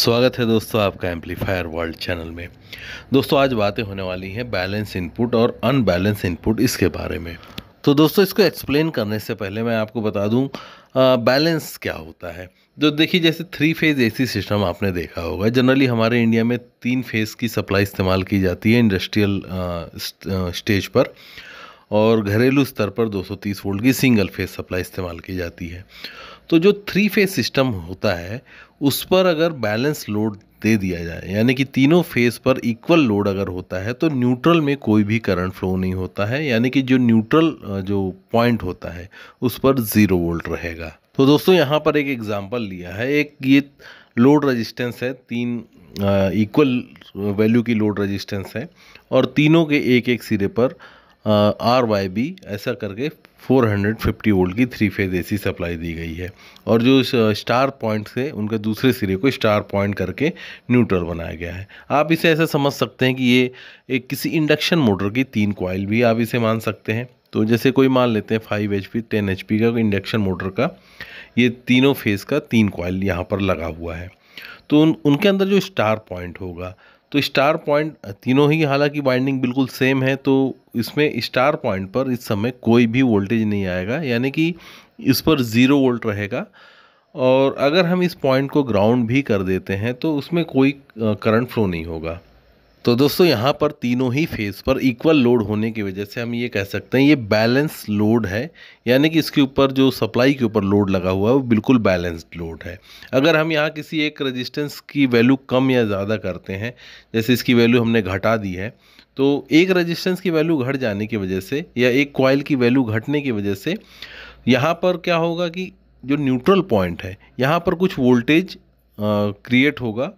स्वागत है दोस्तों आपका एम्पलीफायर वर्ल्ड चैनल में दोस्तों आज बातें होने वाली हैं बैलेंस इनपुट और अनबैलेंस इनपुट इसके बारे में तो दोस्तों इसको एक्सप्लेन करने से पहले मैं आपको बता दूं बैलेंस क्या होता है जो तो देखिए जैसे थ्री फेज़ एसी सिस्टम आपने देखा होगा जनरली हमारे इंडिया में तीन फेज़ की सप्लाई इस्तेमाल की जाती है इंडस्ट्रियल स्टेज पर और घरेलू स्तर पर 230 वोल्ट की सिंगल फेज़ सप्लाई इस्तेमाल की जाती है तो जो थ्री फेज सिस्टम होता है उस पर अगर बैलेंस लोड दे दिया जाए यानी कि तीनों फेज पर इक्वल लोड अगर होता है तो न्यूट्रल में कोई भी करंट फ्लो नहीं होता है यानी कि जो न्यूट्रल जो पॉइंट होता है उस पर ज़ीरो वोल्ट रहेगा तो दोस्तों यहाँ पर एक एग्जाम्पल लिया है एक ये लोड रजिस्टेंस है तीन इक्वल वैल्यू की लोड रजिस्टेंस है और तीनों के एक एक सिरे पर आर वाई बी ऐसा करके 450 वोल्ट की थ्री फेज एसी सप्लाई दी गई है और जो स्टार पॉइंट से उनके दूसरे सिरे को स्टार पॉइंट करके न्यूट्रल बनाया गया है आप इसे ऐसा समझ सकते हैं कि ये एक किसी इंडक्शन मोटर की तीन कॉयल भी आप इसे मान सकते हैं तो जैसे कोई मान लेते हैं five H P ten H P का इंडक्शन मोटर का ये तीनों फेज़ का तीन कॉइल यहाँ पर लगा हुआ है तो उन उनके अंदर जो स्टार पॉइंट होगा तो स्टार पॉइंट तीनों ही हालांकि वाइंडिंग बिल्कुल सेम है तो इसमें स्टार पॉइंट पर इस समय कोई भी वोल्टेज नहीं आएगा यानी कि इस पर ज़ीरो वोल्ट रहेगा और अगर हम इस पॉइंट को ग्राउंड भी कर देते हैं तो उसमें कोई करंट फ्लो नहीं होगा तो दोस्तों यहाँ पर तीनों ही फेज़ पर इक्वल लोड होने की वजह से हम ये कह सकते हैं ये बैलेंस लोड है यानी कि इसके ऊपर जो सप्लाई के ऊपर लोड लगा हुआ है वो बिल्कुल बैलेंस्ड लोड है अगर हम यहाँ किसी एक रेजिस्टेंस की वैल्यू कम या ज़्यादा करते हैं जैसे इसकी वैल्यू हमने घटा दी है तो एक रजिस्टेंस की वैल्यू घट जाने की वजह से या एक कॉयल की वैल्यू घटने की वजह से यहाँ पर क्या होगा कि जो न्यूट्रल पॉइंट है यहाँ पर कुछ वोल्टेज क्रिएट होगा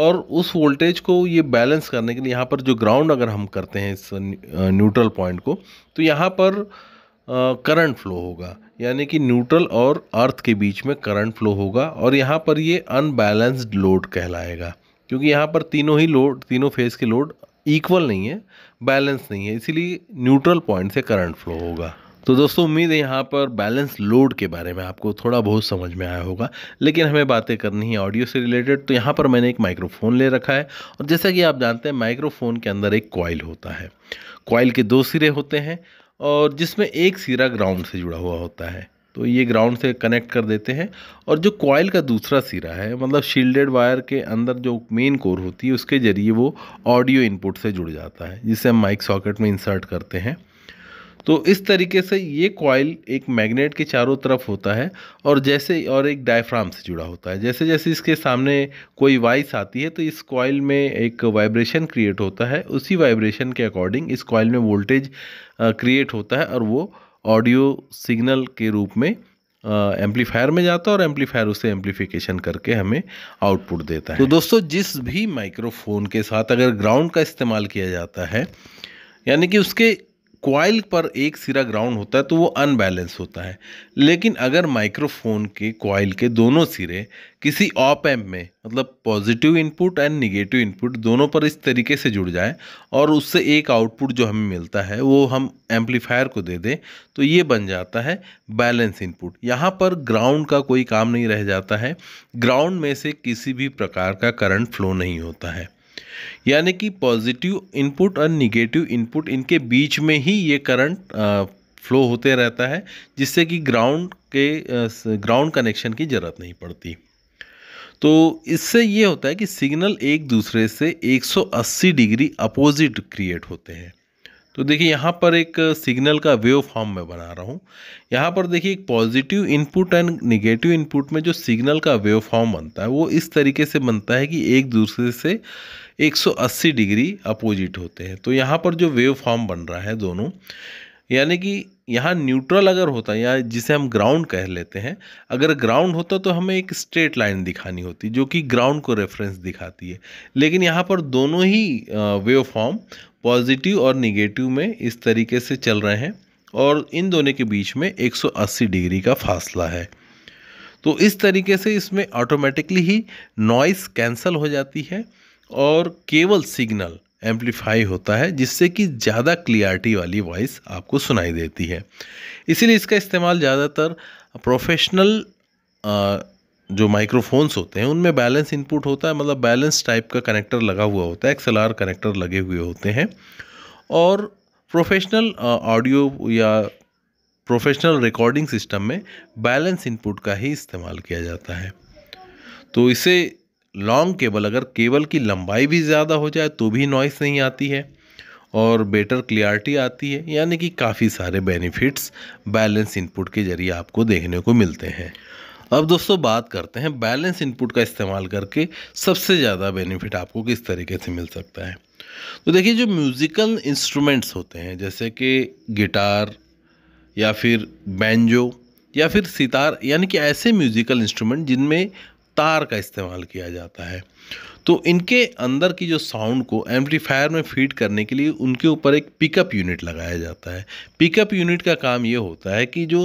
और उस वोल्टेज को ये बैलेंस करने के लिए यहाँ पर जो ग्राउंड अगर हम करते हैं इस न्यूट्रल पॉइंट को तो यहाँ पर करंट फ्लो होगा यानी कि न्यूट्रल और अर्थ के बीच में करंट फ्लो होगा और यहाँ पर ये अनबैलेंस्ड लोड कहलाएगा क्योंकि यहाँ पर तीनों ही लोड तीनों फेज़ के लोड इक्वल नहीं है बैलेंस नहीं है इसीलिए न्यूट्रल पॉइंट से करंट फ्लो होगा तो दोस्तों उम्मीद है यहाँ पर बैलेंस लोड के बारे में आपको थोड़ा बहुत समझ में आया होगा लेकिन हमें बातें करनी है ऑडियो से रिलेटेड तो यहाँ पर मैंने एक माइक्रोफोन ले रखा है और जैसा कि आप जानते हैं माइक्रोफोन के अंदर एक कॉयल होता है कॉयल के दो सिरे होते हैं और जिसमें एक सिरा ग्राउंड से जुड़ा हुआ होता है तो ये ग्राउंड से कनेक्ट कर देते हैं और जो कॉयल का दूसरा सिरा है मतलब शील्डेड वायर के अंदर जो मेन कोर होती है उसके ज़रिए वो ऑडियो इनपुट से जुड़ जाता है जिसे हम माइक सॉकेट में इंसर्ट करते हैं तो इस तरीके से ये कॉयल एक मैग्नेट के चारों तरफ होता है और जैसे और एक डायफ्राम से जुड़ा होता है जैसे जैसे इसके सामने कोई वाइस आती है तो इस कॉयल में एक वाइब्रेशन क्रिएट होता है उसी वाइब्रेशन के अकॉर्डिंग इस कॉयल में वोल्टेज क्रिएट होता है और वो ऑडियो सिग्नल के रूप में एम्पलीफायर में जाता है और एम्पलीफायर उसे एम्पलीफिकेशन करके हमें आउटपुट देता है तो दोस्तों जिस भी माइक्रोफोन के साथ अगर ग्राउंड का इस्तेमाल किया जाता है यानी कि उसके कॉयल पर एक सिरा ग्राउंड होता है तो वो अनबैलेंस होता है लेकिन अगर माइक्रोफोन के कॉयल के दोनों सिरे किसी ऑप एम्प में मतलब positive input and negative input दोनों पर इस तरीके से जुड़ जाए और उससे एक आउटपुट जो हमें मिलता है वो हम एम्पलीफायर को दे दें तो ये बन जाता है बैलेंस इनपुट यहाँ पर ग्राउंड का कोई काम नहीं रह जाता है ग्राउंड में से किसी भी प्रकार का करंट फ्लो नहीं होता है यानी कि पॉजिटिव इनपुट और निगेटिव इनपुट इनके बीच में ही ये करंट फ्लो होते रहता है जिससे कि ग्राउंड के ग्राउंड कनेक्शन की ज़रूरत नहीं पड़ती तो इससे ये होता है कि सिग्नल एक दूसरे से 180 डिग्री अपोजिट क्रिएट होते हैं तो देखिए यहाँ पर एक सिग्नल का वेव फॉर्म मैं बना रहा हूँ यहाँ पर देखिए एक positive input and negative input में जो सिग्नल का वेव फॉर्म बनता है वो इस तरीके से बनता है कि एक दूसरे से 180 डिग्री अपोजिट होते हैं तो यहाँ पर जो वेव फॉर्म बन रहा है दोनों यानी कि यहाँ न्यूट्रल अगर होता या जिसे हम ग्राउंड कह लेते हैं अगर ग्राउंड होता तो हमें एक स्ट्रेट लाइन दिखानी होती जो कि ग्राउंड को रेफरेंस दिखाती है लेकिन यहाँ पर दोनों ही वेव फॉर्म पॉजिटिव और निगेटिव में इस तरीके से चल रहे हैं और इन दोनों के बीच में 180 डिग्री का फासला है तो इस तरीके से इसमें ऑटोमेटिकली ही नॉइस कैंसल हो जाती है और केवल सिग्नल एम्पलीफाई होता है जिससे कि ज़्यादा क्लियरिटी वाली वॉइस आपको सुनाई देती है इसीलिए इसका इस्तेमाल ज़्यादातर प्रोफेशनल जो माइक्रोफोन्स होते हैं उनमें बैलेंस इनपुट होता है मतलब बैलेंस टाइप का कनेक्टर लगा हुआ होता है एक्सएलआर कनेक्टर लगे हुए होते हैं और प्रोफेशनल ऑडियो या प्रोफेशनल रिकॉर्डिंग सिस्टम में बैलेंस इनपुट का ही इस्तेमाल किया जाता है तो इसे लॉन्ग केबल अगर केबल की लंबाई भी ज़्यादा हो जाए तो भी नॉइस नहीं आती है और बेटर क्लियरिटी आती है यानी कि काफ़ी सारे बेनिफिट्स बैलेंस इनपुट के जरिए आपको देखने को मिलते हैं अब दोस्तों बात करते हैं बैलेंस इनपुट का इस्तेमाल करके सबसे ज़्यादा बेनिफिट आपको किस तरीके से मिल सकता है तो देखिए जो म्यूज़िकल इंस्ट्रूमेंट्स होते हैं जैसे कि गिटार या फिर बैंजो या फिर सितार यानी कि ऐसे म्यूज़िकल इंस्ट्रूमेंट जिनमें तार का इस्तेमाल किया जाता है तो इनके अंदर की जो साउंड को एम्पलीफायर में फीड करने के लिए उनके ऊपर एक पिकअप यूनिट लगाया जाता है पिकअप यूनिट का काम ये होता है कि जो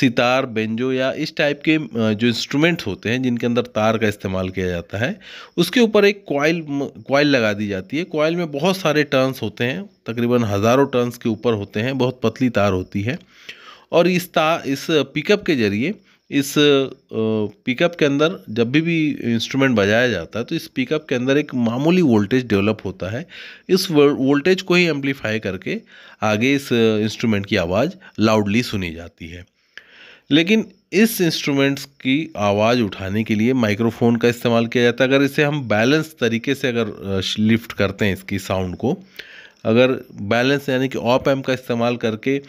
सितार बेंजो या इस टाइप के जो इंस्ट्रूमेंट होते हैं जिनके अंदर तार का इस्तेमाल किया जाता है उसके ऊपर एक कॉयल कॉयल लगा दी जाती है कॉयल में बहुत सारे टर्न्स होते हैं तकरीबन हज़ारों टर्न्स के ऊपर होते हैं बहुत पतली तार होती है और इस तार इस पिकअप के ज़रिए इस पिकअप के अंदर जब भी भी इंस्ट्रूमेंट बजाया जाता है तो इस पिकअप के अंदर एक मामूली वोल्टेज डेवलप होता है इस वोल्टेज को ही एम्पलीफाई करके आगे इस इंस्ट्रूमेंट की आवाज़ लाउडली सुनी जाती है लेकिन इस इंस्ट्रूमेंट्स की आवाज़ उठाने के लिए माइक्रोफोन का इस्तेमाल किया जाता है अगर इसे हम बैलेंस तरीके से अगर लिफ्ट करते हैं इसकी साउंड को अगर बैलेंस यानी कि ऑप एम का इस्तेमाल करके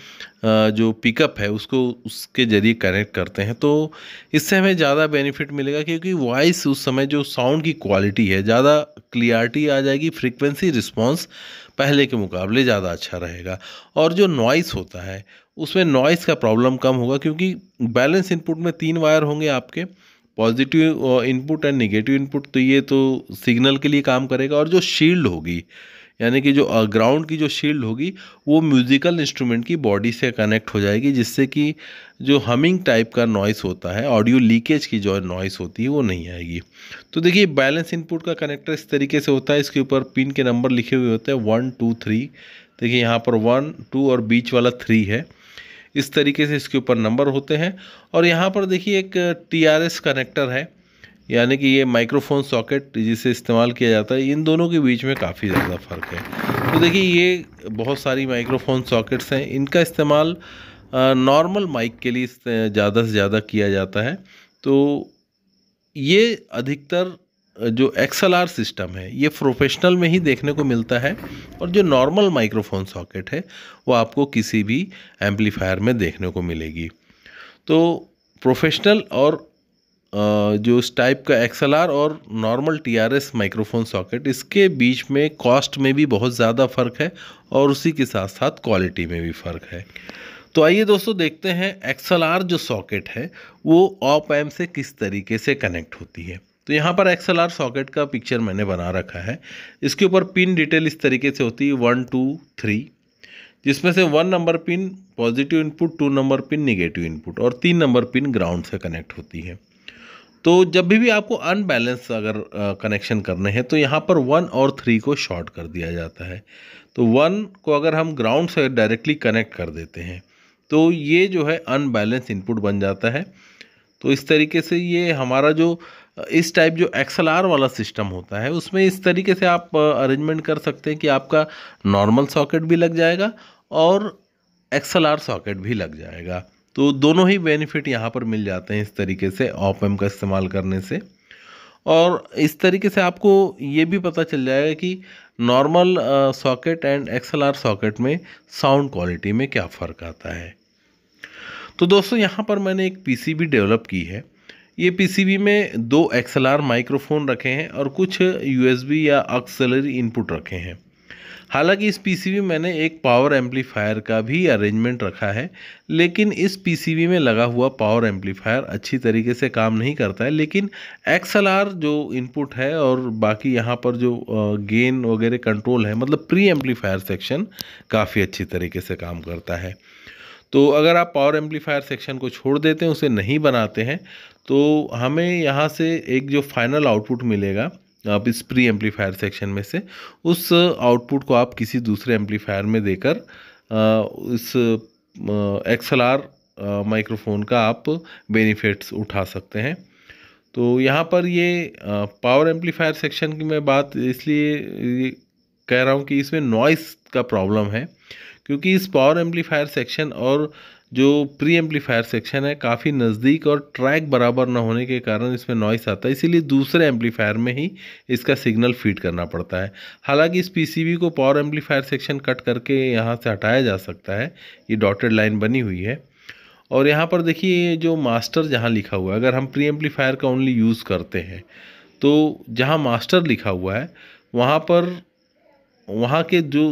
जो पिकअप है उसको उसके ज़रिए कनेक्ट करते हैं तो इससे हमें ज़्यादा बेनिफिट मिलेगा क्योंकि वॉइस उस समय जो साउंड की क्वालिटी है ज़्यादा क्लियरिटी आ जाएगी फ्रीक्वेंसी रिस्पॉन्स पहले के मुकाबले ज़्यादा अच्छा रहेगा और जो नॉइस होता है उसमें नॉइस का प्रॉब्लम कम होगा क्योंकि बैलेंस इनपुट में तीन वायर होंगे आपके positive input and negative input तो ये तो सिग्नल के लिए काम करेगा और जो शील्ड होगी यानी कि जो ग्राउंड की जो शील्ड होगी वो म्यूज़िकल इंस्ट्रूमेंट की बॉडी से कनेक्ट हो जाएगी जिससे कि जो हमिंग टाइप का नॉइस होता है ऑडियो लीकेज की जो नॉइस होती है वो नहीं आएगी तो देखिए बैलेंस इनपुट का कनेक्टर इस तरीके से होता है इसके ऊपर पिन के नंबर लिखे हुए होते हैं वन टू थ्री देखिए यहाँ पर वन टू और बीच वाला थ्री है इस तरीके से इसके ऊपर नंबर होते हैं और यहाँ पर देखिए एक टी कनेक्टर है यानी कि ये माइक्रोफोन सॉकेट जिसे इस्तेमाल किया जाता है इन दोनों के बीच में काफ़ी ज़्यादा फ़र्क है तो देखिए ये बहुत सारी माइक्रोफोन सॉकेट्स हैं इनका इस्तेमाल नॉर्मल माइक के लिए ज़्यादा से ज़्यादा किया जाता है तो ये अधिकतर जो एक्सएलआर सिस्टम है ये प्रोफेशनल में ही देखने को मिलता है और जो नॉर्मल माइक्रोफोन सॉकेट है वो आपको किसी भी एम्पलीफायर में देखने को मिलेगी तो प्रोफेशनल और जो इस टाइप का एक्सएलआर और नॉर्मल टी माइक्रोफोन सॉकेट इसके बीच में कॉस्ट में भी बहुत ज़्यादा फ़र्क है और उसी के साथ साथ क्वालिटी में भी फ़र्क है तो आइए दोस्तों देखते हैं एक्सएलआर जो सॉकेट है वो ऑप एम से किस तरीके से कनेक्ट होती है तो यहाँ पर आर सॉकेट का पिक्चर मैंने बना रखा है इसके ऊपर पिन डिटेल इस तरीके से होती है वन टू थ्री जिसमें से one number pin positive input two number pin negative input और तीन नंबर पिन ग्राउंड से कनेक्ट होती है तो जब भी भी आपको अनबैलेंस अगर कनेक्शन करने हैं तो यहाँ पर वन और थ्री को शॉर्ट कर दिया जाता है तो वन को अगर हम ग्राउंड से डायरेक्टली कनेक्ट कर देते हैं तो ये जो है अनबैलेंस इनपुट बन जाता है तो इस तरीके से ये हमारा जो इस टाइप जो एक्सल आर वाला सिस्टम होता है उसमें इस तरीके से आप अरेंजमेंट कर सकते हैं कि आपका नॉर्मल सॉकेट भी लग जाएगा और एक्सल आर सॉकेट भी लग जाएगा तो दोनों ही बेनिफिट यहाँ पर मिल जाते हैं इस तरीके से ऑप एम का इस्तेमाल करने से और इस तरीके से आपको ये भी पता चल जाएगा कि normal socket and XLR socket में साउंड क्वालिटी में क्या फ़र्क आता है तो दोस्तों यहाँ पर मैंने एक पीसीबी डेवलप की है ये पीसीबी में दो एक्सएलआर माइक्रोफोन रखे हैं और कुछ यूएसबी या ऑक्सलरी इनपुट रखे हैं हालांकि इस पीसीबी मैंने एक पावर एम्पलीफायर का भी अरेंजमेंट रखा है लेकिन इस पीसीबी में लगा हुआ पावर एम्पलीफायर अच्छी तरीके से काम नहीं करता है लेकिन एक्सएलआर जो इनपुट है और बाकी यहाँ पर जो गेन वगैरह कंट्रोल है मतलब प्री एम्पलीफायर सेक्शन काफ़ी अच्छी तरीके से काम करता है तो अगर आप पावर एम्पलीफायर सेक्शन को छोड़ देते हैं उसे नहीं बनाते हैं तो हमें यहाँ से एक जो फाइनल आउटपुट मिलेगा आप इस प्री एम्पलीफायर सेक्शन में से उस आउटपुट को आप किसी दूसरे एम्पलीफायर में देकर इस एक्सएलआर माइक्रोफोन का आप बेनिफिट्स उठा सकते हैं तो यहाँ पर ये पावर एम्पलीफायर सेक्शन की मैं बात इसलिए कह रहा हूँ कि इसमें नॉइस का प्रॉब्लम है क्योंकि इस पावर एम्पलीफायर सेक्शन और जो प्री एम्पलीफायर सेक्शन है काफ़ी नज़दीक और ट्रैक बराबर ना होने के कारण इसमें नॉइस आता है इसीलिए दूसरे एम्पलीफायर में ही इसका सिग्नल फीड करना पड़ता है हालांकि इस पीसीबी को पावर एम्पलीफायर सेक्शन कट करके यहाँ से हटाया जा सकता है ये डॉटेड लाइन बनी हुई है और यहाँ पर देखिए जो मास्टर जहाँ लिखा हुआ है अगर हम प्री एम्पलीफायर का ओनली यूज़ करते हैं तो जहाँ मास्टर लिखा हुआ है वहाँ पर वहाँ के जो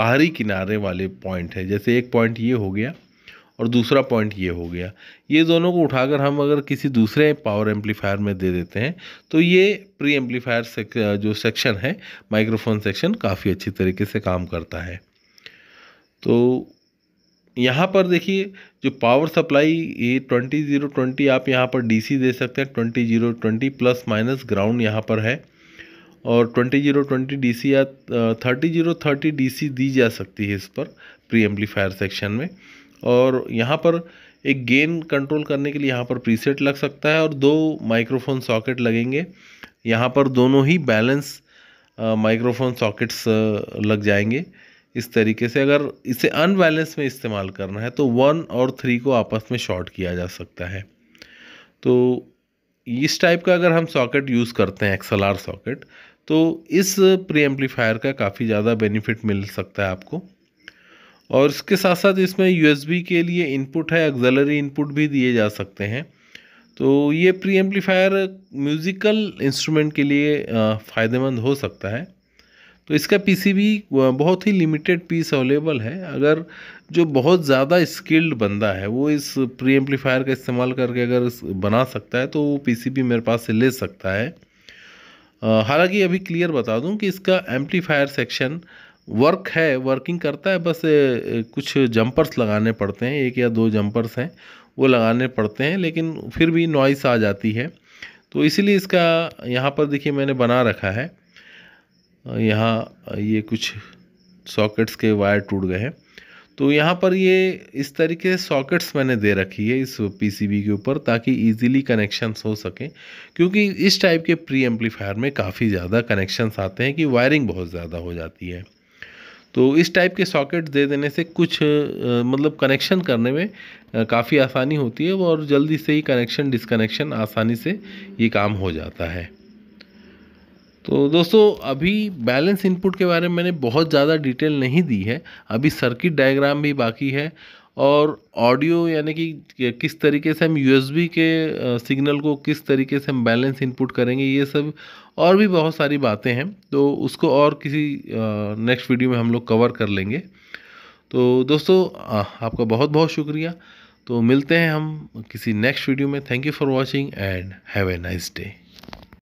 बाहरी किनारे वाले पॉइंट है जैसे एक पॉइंट ये हो गया और दूसरा पॉइंट ये हो गया ये दोनों को उठाकर हम अगर किसी दूसरे पावर एम्पलीफायर में दे देते हैं तो ये प्री एम्पलीफायर सेक, जो सेक्शन है माइक्रोफोन सेक्शन काफ़ी अच्छी तरीके से काम करता है तो यहाँ पर देखिए जो पावर सप्लाई ये ट्वेंटी ज़ीरो ट्वेंटी आप यहाँ पर डीसी दे सकते हैं twenty zero twenty plus minus ground यहाँ पर है और ट्वेंटी ज़ीरो ट्वेंटी डी या थर्टी ज़ीरो थर्टी डी दी जा सकती है इस पर प्री एम्पलीफायर सेक्शन में और यहाँ पर एक गेन कंट्रोल करने के लिए यहाँ पर प्रीसेट लग सकता है और दो माइक्रोफोन सॉकेट लगेंगे यहाँ पर दोनों ही बैलेंस माइक्रोफोन सॉकेट्स लग जाएंगे इस तरीके से अगर इसे अनबैलेंस में इस्तेमाल करना है तो वन और थ्री को आपस में शॉर्ट किया जा सकता है तो इस टाइप का अगर हम सॉकेट यूज़ करते हैं एक्सल सॉकेट तो इस प्री एम्पलीफायर का काफ़ी ज़्यादा बेनिफिट मिल सकता है आपको और इसके साथ साथ इसमें यूएसबी के लिए इनपुट है एक्जलरी इनपुट भी दिए जा सकते हैं तो ये प्री एम्पलीफायर म्यूज़िकल इंस्ट्रूमेंट के लिए फ़ायदेमंद हो सकता है तो इसका पीसीबी बहुत ही लिमिटेड पीस अवेलेबल है अगर जो बहुत ज़्यादा स्किल्ड बंदा है वो इस प्री एम्पलीफायर का इस्तेमाल करके अगर बना सकता है तो वो पी मेरे पास से ले सकता है हालांकि अभी क्लियर बता दूं कि इसका एम्पलीफायर सेक्शन वर्क है वर्किंग करता है बस कुछ जंपर्स लगाने पड़ते हैं एक या दो जंपर्स हैं वो लगाने पड़ते हैं लेकिन फिर भी नॉइस आ जाती है तो इसीलिए इसका यहाँ पर देखिए मैंने बना रखा है यहाँ ये कुछ सॉकेट्स के वायर टूट गए हैं तो यहाँ पर ये इस तरीके से सॉकेट्स मैंने दे रखी है इस पीसीबी के ऊपर ताकि इजीली कनेक्शंस हो सकें क्योंकि इस टाइप के प्री एम्पलीफायर में काफ़ी ज़्यादा कनेक्शंस आते हैं कि वायरिंग बहुत ज़्यादा हो जाती है तो इस टाइप के सॉकेट दे देने से कुछ मतलब कनेक्शन करने में काफ़ी आसानी होती है और जल्दी से ही कनेक्शन डिसकनेक्शन आसानी से ये काम हो जाता है तो दोस्तों अभी बैलेंस इनपुट के बारे में मैंने बहुत ज़्यादा डिटेल नहीं दी है अभी सर्किट डायग्राम भी बाकी है और ऑडियो यानी कि किस तरीके से हम यूएसबी के सिग्नल को किस तरीके से हम बैलेंस इनपुट करेंगे ये सब और भी बहुत सारी बातें हैं तो उसको और किसी नेक्स्ट वीडियो में हम लोग कवर कर लेंगे तो दोस्तों आपका बहुत बहुत शुक्रिया तो मिलते हैं हम किसी नेक्स्ट वीडियो में thank you for watching and have a nice day